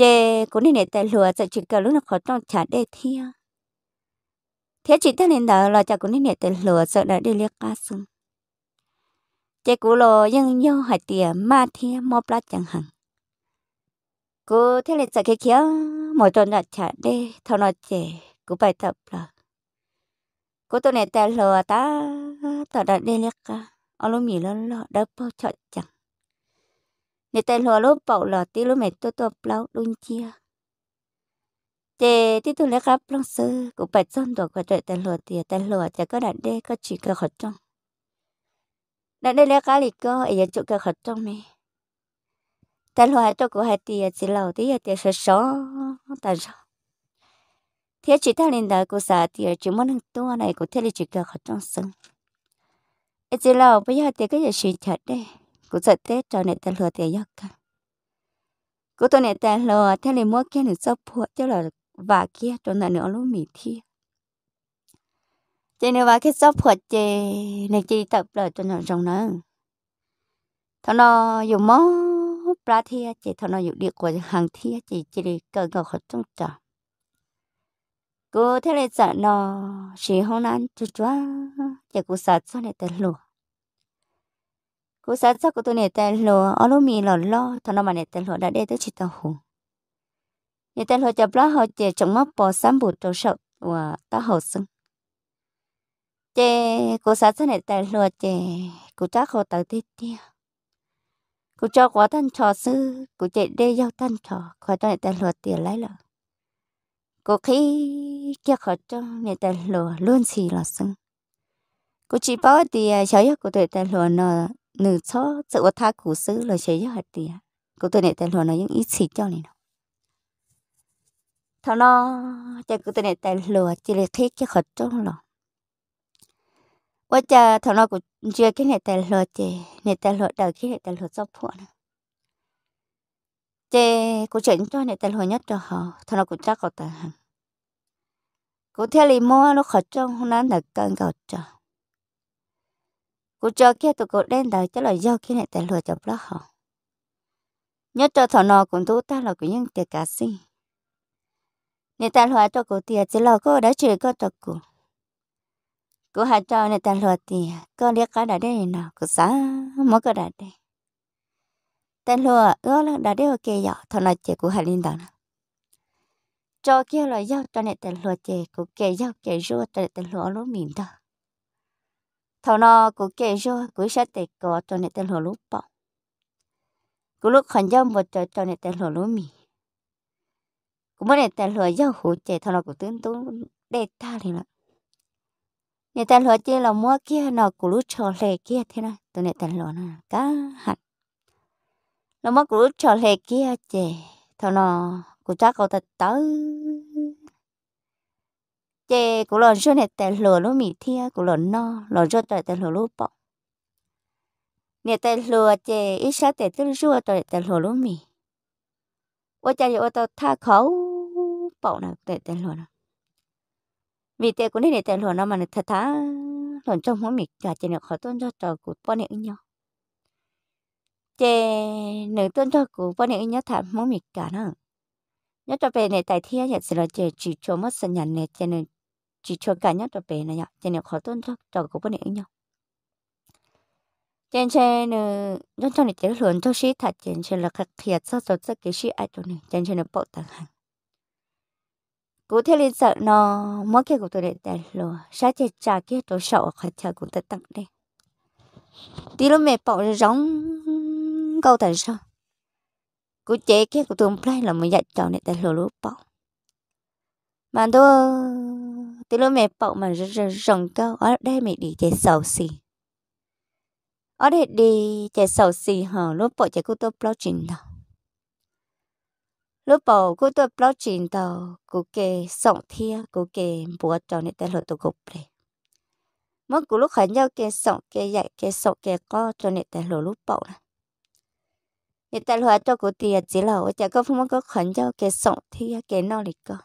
chê cũng nên để tài lùa chạy chuyện cờ lúc nào khó trong trả đề thia thế chị ta nên đỡ là chả cũng nên để tài lùa sợ đã đi liếc cá sừng chê cú lo nhưng nhau hải tiền ma thia mò plát chẳng hẳn cô thế là sợ kia kia mỗi tuần là trả đề thao nó chê cũng bài tập là cú tôi này tài lùa ta tao đã đi liếc cá ông lô mì lớn lọ đã bao chọn chẳng nè tay lùa lúc bảo là tí lúc mẹ tôi tôi bao đun chia để tí tôi lấy khắp lăng sư cũng phải chọn đồ của trời tay lùa thì tay lùa chỉ có đàn đê có chỉ cơ khẩn trong đàn đê lấy cá lì có ai giờ chỗ cơ khẩn trong này tay lùa hai tôi cũng hai tiền chỉ lầu tí hai tiền sợ só tại sao thế chỉ ta lên đời của xã thì chỉ muốn tua này của thế là chỉ cơ khẩn trong sân ấy chỉ lầu bây giờ thì cái gì chuyện thật đây กูจะเตะจอเนี่ยแต่เหลือแต่ยากกันกูตัวเนี่ยแต่เหลือแต่เลยมั่วแค่หนึ่งเจ้าพัวเจ้าหล่อว่าเกี้ยจนหน่ะเนื้อลูกมีที่เจเนี่ยว่าแค่เจ้าพัวเจเนี่ยจีตับเหลือจนหน่ะจงนั้นทนออยู่มอปลาเทียเจทนออยู่เดียกว่าหางเทียเจจีเกิดกับคนจ้องจ่อกูเทเลจะนอชีห้องนั้นจุดว่าจะกูสัตว์ซ่อนในแต่หลัว cú sát sắc của tôi nè tên lò ở lúc mi lò lo thằng nào mà nè tên lò đã đe tới chỉ tao hùng nè tên lò chập lá họ chè trong mắt bò sắm bụt trâu sậu và ta hậu sưng chè cú sát sắc nè tên lò chè cú chắc họ tới tiếp theo cú cho quá tan trò sư cú chạy đê giao tan trò khỏi cho nè tên lò tiền lấy lợ cú khi kia khỏi cho nè tên lò luôn xì lò sưng cú chỉ bảo thì cháu yêu của tôi tên lò nó nữ cho sự vật tha cụ xứ lời chế cho hạt tiền cụ tôi này tên luôn nó những ít xịt cho này nó thằng nó cho cụ tôi này tên lừa chỉ là khi cái khẩn trương lòng quá cha thằng nó cũng chưa cái này tên lừa chè này tên lừa đời khi này tên lừa sắp phụ nữa chè cụ chỉnh cho này tên lừa nhất cho họ thằng nó cũng chắc có tàn cụ theo lý mua nó khẩn trương hôm nay là cơn gạo trời cô cho kia tụi cô đen đời cho là do kia này tại lừa cho lá họ nhớ cho thọ nọ cũng thú ta là của những tiền cá si nên ta lừa cho cô tiền chỉ là cô đã chơi cô cho cô cô hạ cho nên ta lừa tiền cô liếc cái đã đây nào cô xá mỗi cái đã đây ta lừa ước là đã đây ok giờ thọ nọ chơi của hạ linh đó cho kia là do cho nên ta lừa chơi của kia do kia rùa cho nên ta lừa lúa mìn đó thọ nó cũng kể cho cũng sẽ để có cho nên tên hồ lúa bỏ cũng lúc khẩn dâm một cho cho nên tên hồ lúa mì cũng mới nên tên hồ dâu hồ trẻ thọ nó cũng tương tốn để ta thì là nên tên hồ chơi là mua kia nó cũng lúc trò lệ kia thế này tụi nên tên hồ nó cá hạt nó mất cũng lúc trò lệ kia trẻ thọ nó cũng chắc có thật tới chế của lợn rơi này tại lửa lúa mì thia của lợn no lợn cho tại tại lửa lúa bọ nè tại lửa chế ít sáng tại tức rùa tại tại lửa lúa mì ôi cha ơi tao tha khẩu bọ nào tại tại lửa nào vì thế cũng nên tại lửa nó mà thật thà lợn trong mỗi mì trả chế được khó tuân cho trời của bọn này nhau chế nữ tôn cho của bọn này nhau thả mỗi mì cả nữa nhất cho về này tại thiên hiện sẽ là chế chỉ cho mất sinh nhàn này cho nên chỉ cho cả nhất cho bé này nhở, trên này khó tuân cho cho cũng bên này nhá trên xe nè nhân cho này chỉ luôn cho sĩ thật trên trên là khắc thiệt sao số sẽ cái sĩ ai cho này trên trên là bộ tàng hàng cụ thể lên sợ nó mỗi cái của tôi để tài lò sát chết trả cái tôi sợ khỏi chờ cũng tới tặng đây tí lúc mẹ bỏ giống câu tại sao cụ chế cái của tôi phải là mình dạy cháu này tài lò lúc bỏ mà tôi từ lúc mẹ bậu mà rồng cao ở đây mẹ đi chạy sầu xì ở đây đi chạy sầu xì hả, lúc bậu chạy cô tôi bao chín đâu lúc bậu cô tôi bao chín đâu cô kê sọng thiê, cô kê búa cho nên ta lỡ tôi gục lên mất cô lúc hắn nhau kê sọng kê dạy kê sọng kê co cho nên ta lỡ lúc bậu này người ta loại cho cô tiền chỉ là ở chợ có không có khẩn nhau kê sọng thiê kê nó lịch cơ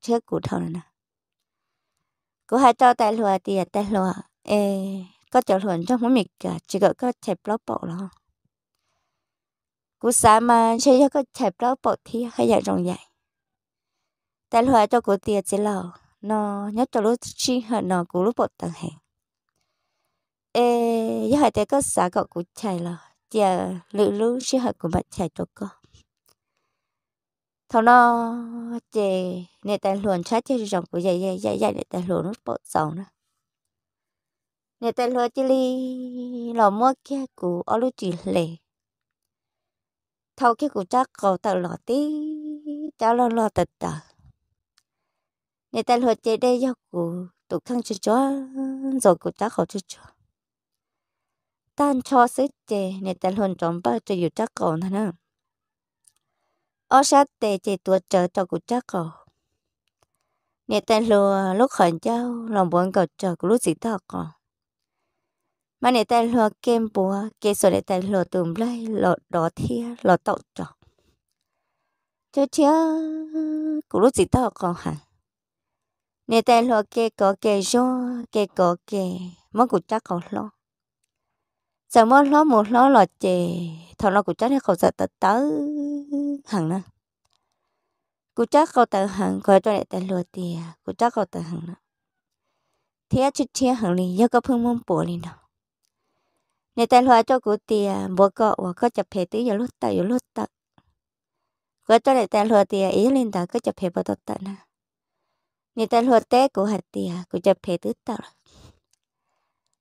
chết cụ thầu này กูหาเจ้าแต่ลัวเตียแต่ลัวเอก็จะหลวนจ้องมันมิกะจิกก็เฉ็บเล่าปอกหรอกูสามาใช้ยก็เฉ็บเล่าปอกที่ขยะรองใหญ่ แต่ลัวเจ้ากูเตียจิเหล่านอยัดจะรู้ชี้หหนอกูรู้ปอกต่างแห่งเอยหายแต่ก็สากกูใช่หรอเจียรือรู้ชี้เหนกูมดใช่ตัวก็ thằng nó chè nè ta luôn sát chơi rồng của dạy dạy dạy dạy nè ta luôn nó bộ sầu nữa nè ta luôn chỉ đi lò mua kia của ở lúc chỉ lệ thâu kia của chắc cầu tàu lò tí cháu lo lo tật tờ nè ta luôn chơi đây yêu của tụ khăng chơi chó rồi của chắc khẩu chơi chó tan cho sức chè nè ta luôn trống bao chơi dù chắc cầu nữa ở sa tê chỉ tua chờ cho cụ chắc cổ nè tên lùa lúc khẩn cháu lòng buồn cậu chờ của lúc gì thật cổ mà nè tên lùa kem bùa kê sổ nè tên lùa tùm lấy lọ đỏ thia lọ tậu trọ cho chia của lúc gì thật cổ hẳn nè tên lùa kê có kê cho kê có kê mất cụ chắc cổ lo sao mất lo một lo lọ chè thằng lo cụ chắc này không sợ tới hằng nè, cú chắc cậu tự hằng coi cho lại tự lừa tiền cú chắc cậu tự hằng nè. thế chút chia hằng liền giờ có phương môn bổ liền nào Này tự lừa cho cú tiền bố cọ và có chụp hệ tí giờ lúc tự giờ lúc tự coi cho lại tự lừa tiền ý lên tự có chụp hệ bao tự tự nè Này tự lừa té cú hạt tiền cú chụp hệ tứ tự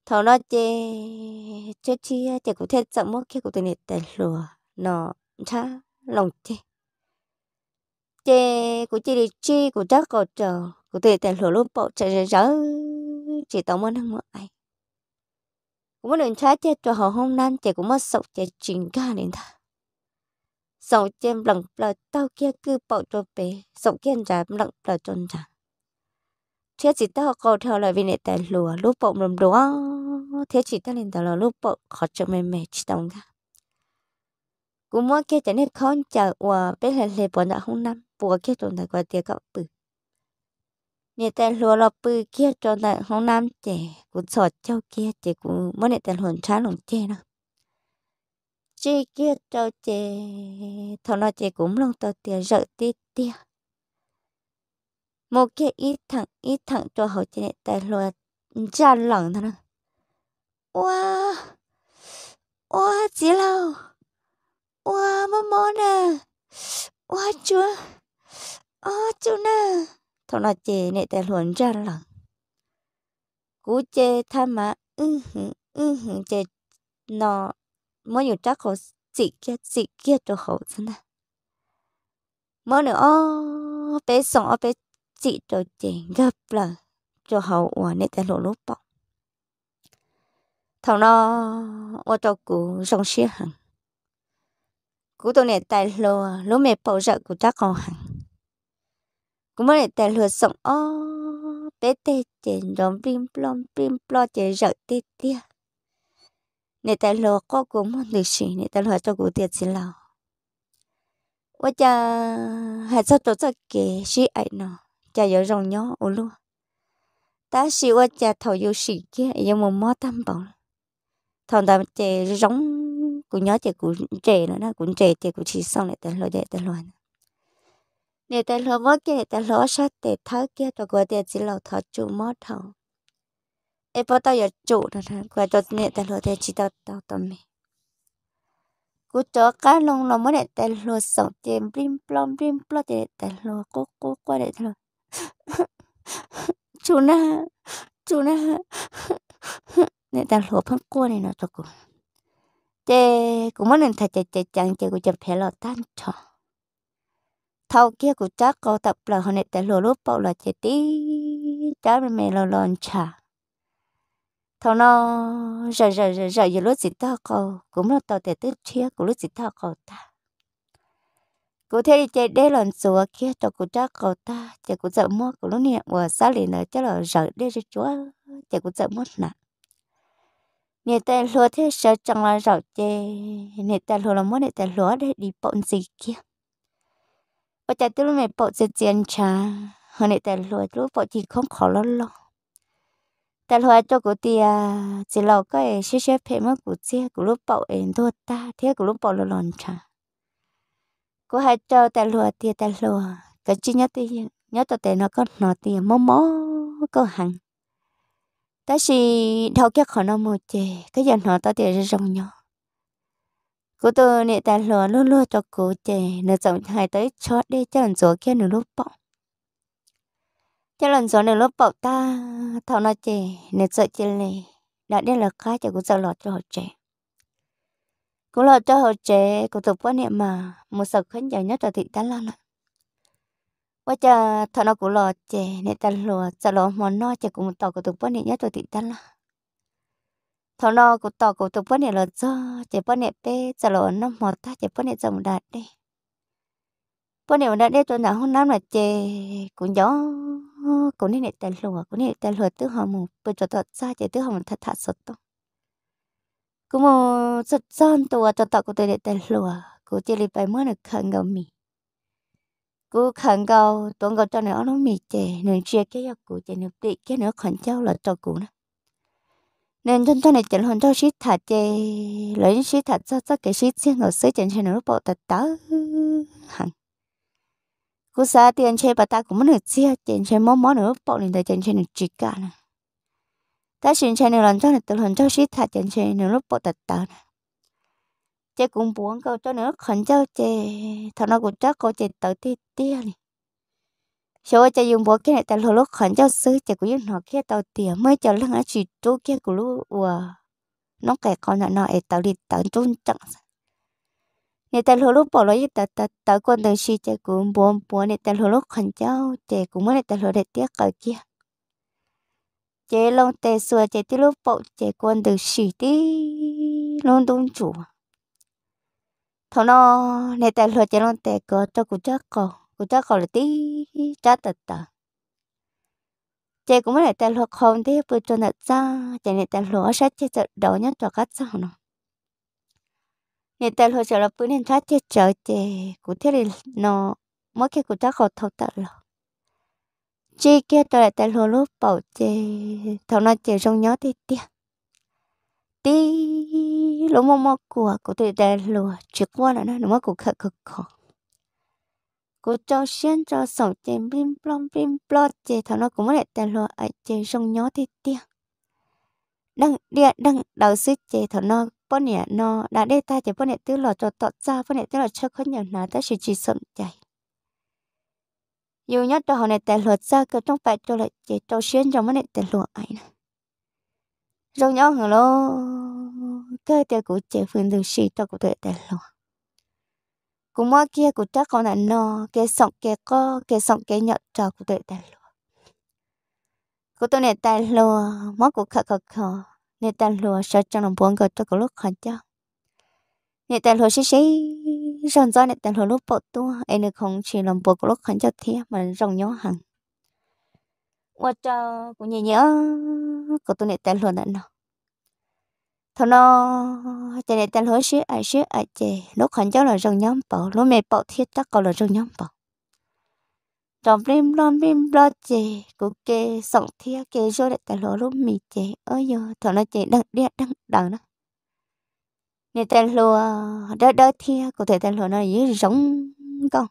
thầu nó chê chê chia chê cụ thể sợ mốt khi cụ tự nè tự lừa nó cha lòng chê chê của chị đi chê của chắc của chờ của tiền tiền lửa luôn bộ chạy rỡ rỡ chỉ tao muốn năng mượn cũng muốn đừng trái chết cho họ hôm nay chị cũng mất sọc chị chỉnh ca đến ta sọc chê lặng lờ tao kia cứ bộ cho bé sọc kia trả lặng lờ chôn trả thế chỉ tao cầu theo lại vì nệ tài lửa lúc bộ lầm đó thế chỉ tao nên tao là lúc bộ khó cho mẹ mẹ chỉ tao ra cũng mua kia cho nên không chờ và bé là lệ bọn đã không năm bùa kia trong đại qua tiệc gặp bự nè tên lúa lọ bự kia trong đại không năm trẻ cũng sợ cháu kia trẻ cũng mỗi nè tên hồn trái lòng chê nó chị cháu chê thằng nó chê cũng lòng tao tiền rợ tít tia ít thằng ít thằng cho họ trên nè tên lúa cha lỏng thằng nó wow wow chỉ lâu ủa Oa Momona. ủa chúa. ủa chúa na. Thọ là chê nệ tè luôn ra lặng. Cú chê tha mà ừ hừ, ừ hừ, chê nó mới nhiều chắc khổ chị kia chị kia cho khổ thế nè. Mới nữa ô bé sòng ô bé chị cho chị gặp là cho hậu ủa nệ tè luận lúc bọc thằng nó ô tô cú sông xí hàng cú tôi này tài lô lô mẹ bảo trợ của ta còn hẳn cú mới này tài lừa sống ô bé tê chè đom pim plom pim plo chè rợ tê tia này tài lô có cú muốn được gì này tài lừa cho cú tiền xin lầu 我家还在做这个事爱呢，家有容鸟我路，但是我家头有时间也没没担保，同他们这容。cú nhớ thì cú trẻ nữa nè cú trẻ thì cú chỉ xong lại tên lo dạy tên lo nè tên lo vớt kia tên lo sát để tháo kia tôi gọi để chỉ lo tháo chú mót thầu em bắt tao giờ chú nè nè gọi tôi nè tên lo để chỉ tao tao tao mày cú chó cá lông nó mới để tên lo sống tiền blim plom blim plom để tên lo cố cố qua để tên chú na chú na nè tên lo phân cua này nó cho cú chê cũng muốn nên thay chê chê chẳng chê cũng chụp phải là tan trò thâu kia cũng chắc câu tập là hôm nay tại lúa lúc bao là chê tí chá mình mẹ lo lon cha. thâu nó giờ giờ giờ giờ giờ lúc gì ta câu cũng là tao để tức chia cũng lúc gì ta câu ta cụ thế đi chơi đế lần sùa kia cho cụ chắc câu ta chê cụ sợ mua cụ lúc niệm vừa xa liền nữa chắc là giờ đế cho chúa chê cụ sợ mất nặng nè ta lúa thế sao chẳng là rau chè nè ta lúa là muốn nè ta lúa để đi bọn gì kia bây giờ tôi mới bọn gì tiền cha hôm nay ta lúa lúa bọn gì không khó lắm lo ta lúa cho cụ tia chỉ lo cái xí xí phê mất cụ tia cụ lúc bọn em thôi ta thế cụ lúc bọn lo cha cụ hai cho ta lúa tia ta lúa cái chi nhất tia nhất tao tệ nó có nó tia mỏ mỏ có hàng ta chỉ đâu kia khó nó một chè cái giờ họ ta thì rất rong nhỏ cô tôi nè ta lừa luôn luôn cho cô chè nó chồng hai tới chót đi cho lần rồi kia nửa lúc bọc cho lần rồi nửa lúc bọc ta thảo nó chè nè sợ chè lề đã đi là cái cho cô sợ lọt cho họ chè cô lọt cho họ chè cô tôi quan niệm mà một sợ khấn giờ nhất là thị ta lan lại ว่าจะทอนกูหลอดเจในตลอดจะหลอมอนนอจะกูมันต่อกูตัวป้อนเนี่ยตัวติดตันละทอนกูต่อกูตัวป้อนเนี่ยหลอดจ้อเจป้อนเนี่ยเป้จะหลอน้ำหมอตาเจป้อนเนี่ยจะมันดัดเด้ป้อนเนี่ยมันดัดเด้ตัวหนาห้องน้ำหน่ะเจกูย้อกูนี่เนี่ยตลอดกูนี่ตลอดตื้อหอมูเปิดจอดจ้าเจตื้อหอมันทัดทัดสดต้องกูมองสดซ่อนตัวจอดต่อกูตัวเนี่ยตลอดกูเจลีไปเมื่อหนึ่งครั้งก็มี cú khẩn cầu tuần cầu cho nó nó mì chè nên chia cái giặc cụ chè nộp tị cái nữa khẩn cháu là cho cụ nè nên chân chân này chân hồn cho shít thả chè lấy shít thả cho cho cái shít xem rồi xây chân chân nó bỏ tạt tớ hẳn cú xa tiền chơi bà ta cũng muốn được chia chân chân món món nữa bỏ lên tại chân chân chỉ cả nè ta xin chân này làm cho này chân hồn cho shít thả chân chân nó bỏ tạt tớ nè chế cũng buồn câu cho nữa khẩn cho chế thằng nó cũng chắc câu chế tới tí tí này số chế dùng bố cái này tại lúc khẩn cho sư chế cũng dùng nó kia tàu tiền mới cho lăng á chỉ chú kia của lúc nó kể con nó nó ấy tàu đi tàu trốn chẳng nè tại lúc lúc bỏ lỡ tàu tàu tàu con đường xì chế cũng buồn buồn nè tại lúc khẩn cho chế cũng mới nè tại lúc để tiếc cởi kia chế long tê sửa chế tí lúc bộ chế quân đường xì tí luôn đúng chủ thằng nó nè tại lo cho nó tè cờ cho cụ chắc cờ cụ chắc cờ là tí cha tật tờ chị cũng mới tại lo không thế bữa cho nó cha chị nè tại lo sát chết chợ đầu nhất cho cắt sao nó nè tại lo chợ là bữa nên sát chết chợ chị cụ thế là nó mỗi cái cụ chắc cờ thâu tật lo, chị kia tôi lại tại lo lúc bảo chị thằng nó chị trong nhớ thì tiếc đi, lỗ mò mò của có thể để lùa chỉ qua là nó mà cũng khắc cực khó cô cho xuyên cho sầu chèn bim plom bim plo chè thằng nó cũng lại để lùa ở chè sông nhó thế tia đăng địa đăng đầu sư chè thằng nó bọn nè nó đã để ta chỉ bọn nè tư lò cho tọt ra bọn nè tư lò cho khó nhận nào ta chỉ chỉ sầm chạy dù nhất cho họ này để lùa ra cơ trong phải cho lại chè cho xuyên cho bọn nè để lùa ấy nè rồi nhau hả lô cái tiêu của chế phương đường sĩ tao của tuệ đại luôn, cũng mua kia của chắc con nạn nó cái sọng cái có cái sọng cái nhọt trò của tuệ đại luôn, của tôi này đại luôn, mất của khờ khờ khờ này đại luôn, sợ trong lòng buồn cái cho của lúc khẩn cho này đại luôn xí xí rồng do này đại luôn lúc bộ tua anh được không chỉ lòng buồn cái lúc khẩn cho thế mà rồng nhó hẳn qua trò cũng nhớ nhớ có tụi này tên luôn nữa nó thằng nó chạy này tên lối xí ai xí ai chè lúc khẩn cháu là rừng nhóm bảo lúc mẹ bảo thiết chắc còn là rừng nhóm bảo trong blim lom blim lo chè cụ kê sọng thia kê rồi để tên lối lúc mì chè ơi giờ thằng nó chè đang đe đang đằng đó nên tên lúa đỡ đỡ thia có thể tên lúa nó dưới giống con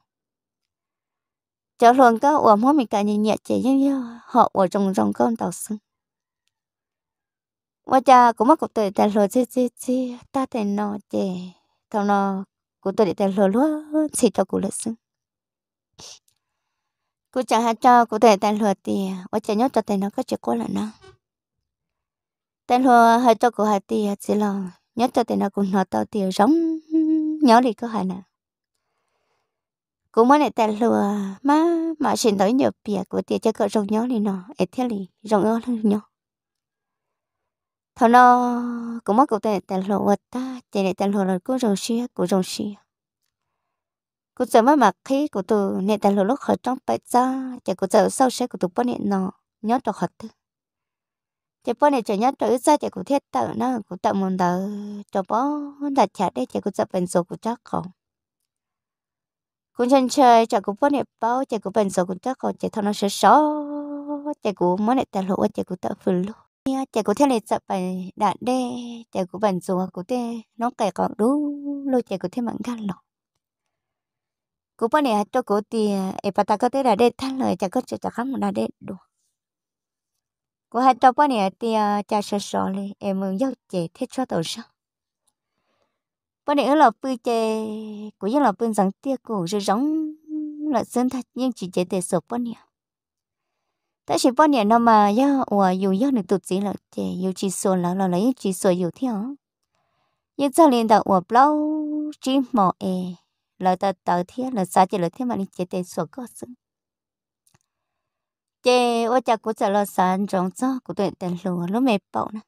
cháu luôn có ủa mỗi mình cả nhìn nhẹ chè nhưng họ ở trong trong con tàu sưng cũng cụt cụt cụt ta thằng nó lên cho 我家古么古对在罗这这这大在那这，他那古对在罗罗吃着古了生。古讲还叫古对在罗的，我讲要在在那个结果了呢。在罗还叫古还的只了，要在在那古拿到的 giống nhớ nó nó nó nó có là cho chỉ lo nhớ nhớ giống đi có hay nè. Cũng mới này tại lừa má mà xin tới nhiều bia của tiệt cho cỡ rồng nhớ đi nó, ấy e thế đi giống nhớ lên nhau thôi nó cũng mất cụt tệ tệ lộ vật ta tệ này tệ lộ là cũng rồng xia cũng rồng xia cũng sợ mà mặt khí của tụ nè tệ lộ lúc khởi trong bãi ra chả cũng sợ sau sẽ của tụ bớt nè nọ nhớ cho hết thứ, chả bớt nè chả nhớ cho ra chả cũng thiết tạo nó cũng tạo một đời cho bớt đặt chả đây chả cũng sợ bệnh số cũng chắc không cũng chân chơi chả cũng bớt nè bao chả cũng bệnh số cũng chắc không chả thôi nó sợ sợ chả cũng mới nè tệ lộ chả cũng tạo phun luôn nha chạy có thể là sợ phải đạn đe chạy có bản dùng có thể nó kể còn đủ lôi chạy có thế mặn gan lọ cú bữa này cho cú thì em bắt ta có thế là đe thắng lời chạy có chạy chạy khám một là đe đủ cú hai cho bữa này thì à, chạy sợ sợ lên em muốn giao chạy thế cho tổ sao bữa này là lọ bự chạy cú giống lọ bự rằng tia cú rồi giống là sơn thật nhưng chỉ chạy để sợ bữa này 但是半年了嘛，要我有要你肚子了，这有几说了了了，有几说有条，有早领导我不老寂寞诶，老到到天了，啥子了天嘛，你绝对说告诉。这我家古在了山中走，古对的路路没跑呢。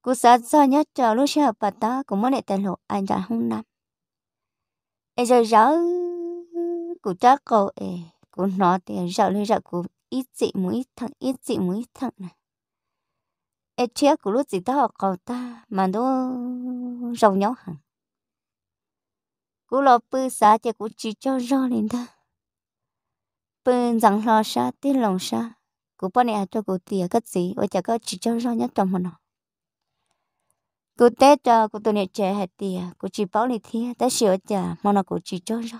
古啥走呢？走路是不打，古没来的路安在湖南。哎，就绕古家狗哎。của nó thì rạo lên rạo của ít chị mũi ít thằng ít chị mũi ít thằng này ê chia của lúc gì học cậu ta mà nó rầu nhau hẳn cú lo bư xá thì cú chỉ cho rõ lên ta bư rằng lo xa tin lòng xa cú bọn này à, cho cú tiền cất gì ôi chả có chỉ cho rõ nhất trong một nó cú tết cho à, cú tụi này trẻ hạt tỉa cú chỉ bảo lì thia ta sửa chả mà nó cú chỉ cho rõ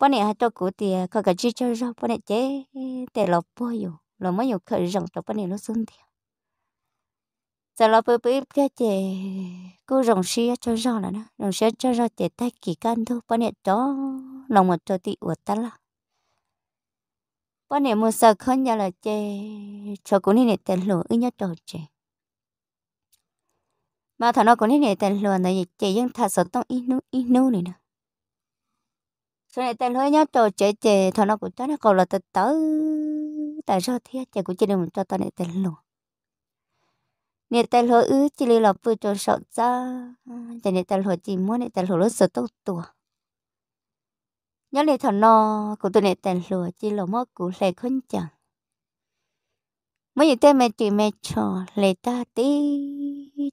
bọn này hai cho cụ thì có cả chi cho rồi, bọn này chế để lọc bôi dù lọc mấy dù khởi rộng cho bọn này nó xuống thì Sau lọc bôi bôi cái chế cô rồng xia cho rau là nó rồng xia cho rau chế tay kỳ can thôi bọn này chó lòng một cho tị uất ta là bọn này mua sạc hơn nhà là chế cho cụ này tên lụa ít nhất đồ chế mà thằng nó cũng này tên lụa này chế nhưng thật sự tông ít nu ít nu này nè sau này tên hơi nhớ trò trẻ trẻ thằng nó cũng cho nó cầu là tới tớ tại sao thế trẻ cũng chỉ được một cho tao này tên luôn nè tên hơi ứ chỉ lưu là vừa cho sợ ra trẻ nè tên hơi chỉ muốn nè tên hơi lớn sợ tốt tuổi, nhớ lại thằng nó cũng tụi nè tên hơi chỉ là mất cũng lại khốn chẳng mấy gì tên mẹ chị mẹ cho lệ ta tí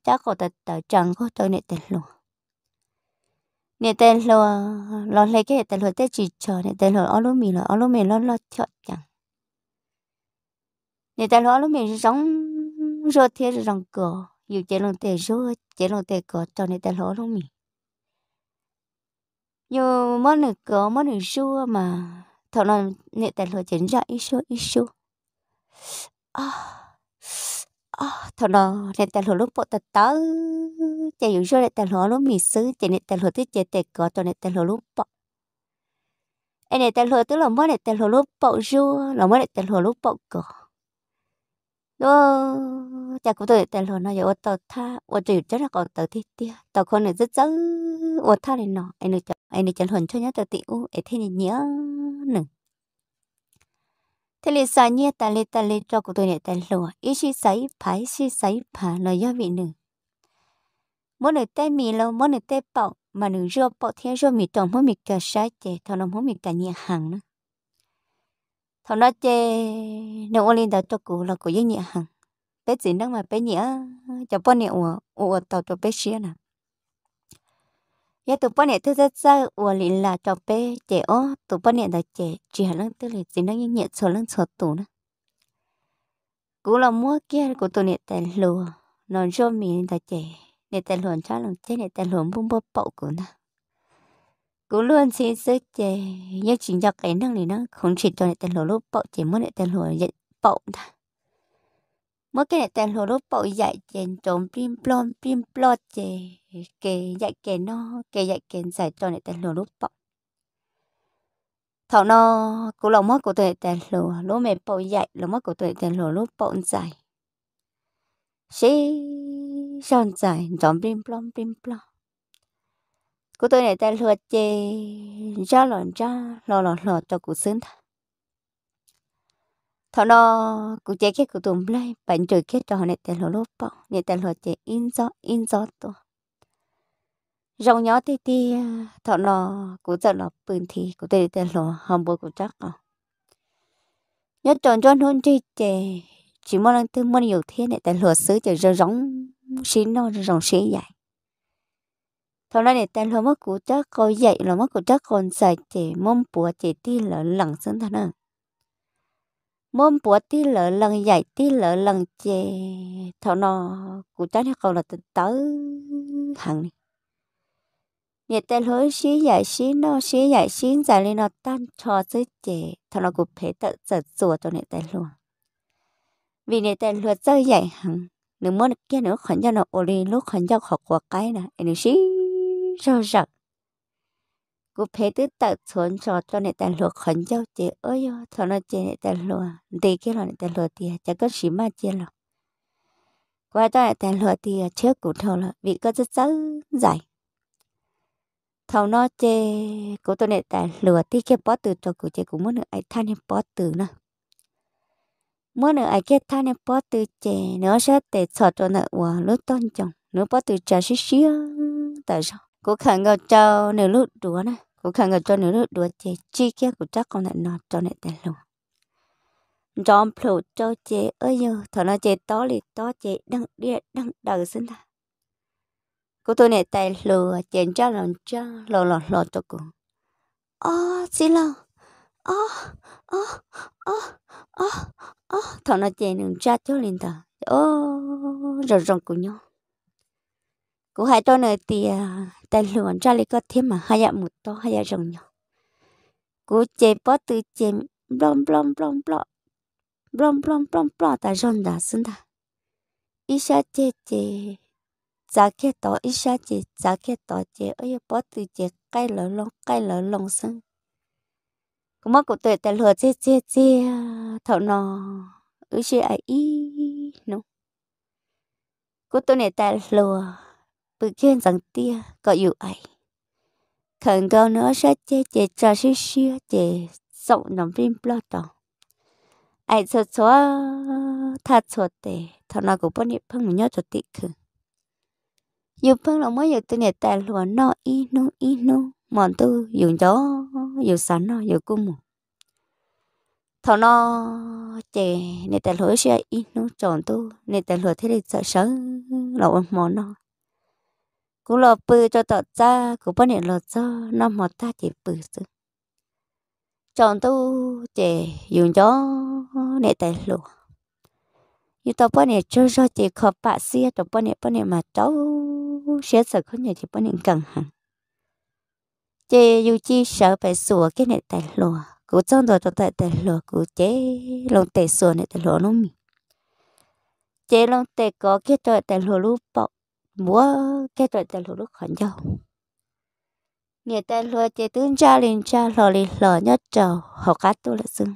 ta có tật tờ chẳng có tụi nè tên luôn nè tên lo lo lấy cái tên lo tết chỉ chờ nè tên lo ở lúc mì lo ở lúc mì lo lo chợ chẳng nè tên lo ở lúc mì sống rồi thế rồi rằng cửa dù chế lòng tệ rồi chế lòng tệ cửa cho nè tên lo lúc mì dù mất nửa cửa mất nửa xua mà thọ là nè tên lo chính ra ít xua ít xua à thằng nó nên tao lúa lúc bộ tao tớ chạy dụ cho nên tao lúa lúc mì sứ chạy nên tao lúa tức chạy tệ cỏ cho nên tao lúa lúc bộ anh này tao lúa tức là mới này tao lúa lúc bộ ru là mới này tao lúa lúc bộ cỏ đó cha cũng tôi tao lúa nó giờ tao tha ô chỉ cho là còn tao thi tia tao con này rất rất ô tha này nọ anh này được anh này chạy lúa cho nhớ tao tiêu anh thế này nhớ nè thế là sa nhé ta lê ta lê cho của tôi này ta lùa ý chí sấy phải chi sấy phải là do vị nữ muốn nữ tê mì lâu muốn nữ tê bọc mà nữ rô bọc thì rô mì tổng mỗi mì cả sá chè thọ nó mỗi mì cà nhẹ hàng nữa thọ nó chè nếu ô lên đã cho cụ là cụ với nhẹ hàng bé gì đang mà bé nhẹ cho bọn nhẹ ủa ủa tàu cho bé xía nào ya tụ bọn này thứ rất sợ và lì là cho bé trẻ ó tụ bọn này là trẻ chỉ là lưng tư là chỉ nó như nhẹ sờ lưng sờ tụ nữa cú là mua kia của tụ này tại lùa nón cho mình là trẻ này tại lùa cho lòng chết này tại lùa bung bơ bậu của nó cú luôn xin sức trẻ nhớ chính cho cái năng này nó không chỉ cho này tại lùa lúc bậu chỉ muốn này tại lùa dạy bậu thôi cái này tên pin pin มื่อกี้แต่หัวรูปปอยใหญ่เจนจมปริมปลอมปริมปลอดเจเกใหญ่เกนอเกใหญ่เกนใส่จอเนี่ยแต่หัวรูปปอ thọ nó này tên nó cụ lòng mất của tôi tàn lù lúa mẹ bộ dạy lòng mất của tuổi tên lù lúc bọn dài xí son dài chọn pin plom pin plom của tôi này tên lù chê ra lòn ra lò lò lò cho cụ xứng thật thọ nó cụ chế cái cụ tụm lại bạn trời kết cho này tên lỗ lốp bỏ này tên lỗ chế in gió in gió to rong nhỏ tí tí thọ nó cụ sợ nó bừng thì cụ tên tên lỗ hầm bố cụ chắc à nhớ chọn cho hôn chi chè chỉ mong lần tư mong nhiều thế này tên lỗ xứ chè rơ rống xin nó rong xí dài, thằng nó này tên lỗ mất cụ chắc coi dậy là mất cụ chắc còn xài chè mông bùa chè tí là lẳng xuống thằng nó mom bố tí lỡ lần dạy tí lỡ lần chê thọ nó cụ cháu nó cầu là tự tớ hằng này nhiệt tên lối xí dạy xí nó xí dạy xí dạy lên nó tan cho dưới chê thọ nó cụ phế tự giật rùa cho nhiệt tên luôn vì nhiệt tên luôn chơi dạy hằng nếu muốn kia nữa khẩn cho nó ổn đi lúc khẩn cho học quả cái nè nên xí rau rạc กูเพตุตัดสวนจอดจนในแต่หลวขันเจ้าเจเอ้ยทอนเจในแต่หลวดีกี่หลวในแต่หลวเตียจะก็สีมาเจหรอกว่าตอนในแต่หลวเตียเชื่อกูเท่าละวิก็จะเจ้าใหญ่เท่าน้อเจกูตัวในแต่หลวที่แค่ป้อตื่นตัวกูเจกูมื่อหนึ่งไอ้ท่านให้ป้อตื่นนะมื่อหนึ่งไอ้แค่ท่านให้ป้อตื่นเจเนื้อเชื่อเตะสอดตัวหนึ่งว่าลุ้ต้นจงเนื้อป้อตื่นจะเชี่ยแต่กูขังกับเจ้าเนื้อลุ้ดัวนะ cô khăn người cho nữ được đuổi chế chi kia của chắc con lại nó cho lại tên lùng trong phụ cho chế ơi nhờ thọ nó chế to lì to chế đăng địa đăng đầu xin ta cô tôi này tay lừa chèn cho lòng cho lò lò lò cho cô ô xin lò ô ô ô ô ô thọ nó chèn đường cha cho lên ta ô rồi rồng của nhau cô hai tôi nơi tiề tại luôn ra lấy có thêm mà hay một to hay rồng nhỏ cú chế bó từ chế blom blom blom blom blom blom blom blom ta rồng đã xin ta isha chế chế giá kia to isha chế giá kia to chế ấy bó từ chế cây lở lông cây lở lông sưng cũng mất cụ tuổi tại lừa chế chế chế thọ nọ ứ chế ấy nó cụ tuổi này tại lừa bực có yêu ai khẩn cầu nữa sẽ chê chê cho xí xí chê sậu nằm phim lo đó ai cho cho tha cho tệ thằng nào cũng bắt nhịp phăng nhớ cho tị khử yêu phăng là mới yêu tôi nhẹ tài luôn nó y nu y nu mòn tu dùng gió dùng sẵn nó dùng cung mù thằng nó chè nè tài lúa sẽ y nu tròn tu nè tài lúa thế này sợ sớ là mòn nó cú lò bự cho tọt cha cú bớt hiện lọt cho năm một ta chỉ bự chứ chọn tu để dùng cho nè tài lụa như tao bớt hiện cho cho chỉ khó bạ xe tao bớt hiện bớt hiện mà cháu sẽ sợ không nhỉ chỉ bớt hiện cần hẳn chỉ dù chi sợ phải sửa cái nè tài lụa cú chọn đồ cho tài tài lụa cú chế lòng tài sửa nè tài lụa nó mì chế lòng tài có cái tao tài lụa lúc bọc múa cái trò chơi lúc khẩn nhau nhà ta lo chơi tướng cha liền cha lò lì lò nhất trò họ cá tu là sưng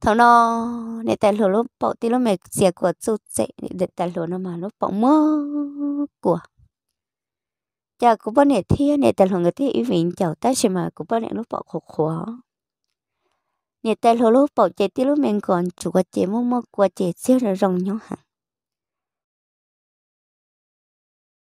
thằng nó nhà ta lo lúc bỏ tí lúc mẹ xẻ của chú chạy để ta lo nó mà lúc bỏ mơ của cha cũng bao nhiêu thiên nhà ta lo người thế ý vịn chào ta xem mà cũng bao nhiêu lúc bỏ khổ khổ nhà ta lo lúc bỏ chạy tí lúc mẹ còn chủ cái chạy mơ mơ của chạy xíu rồi rồng nhau hẳn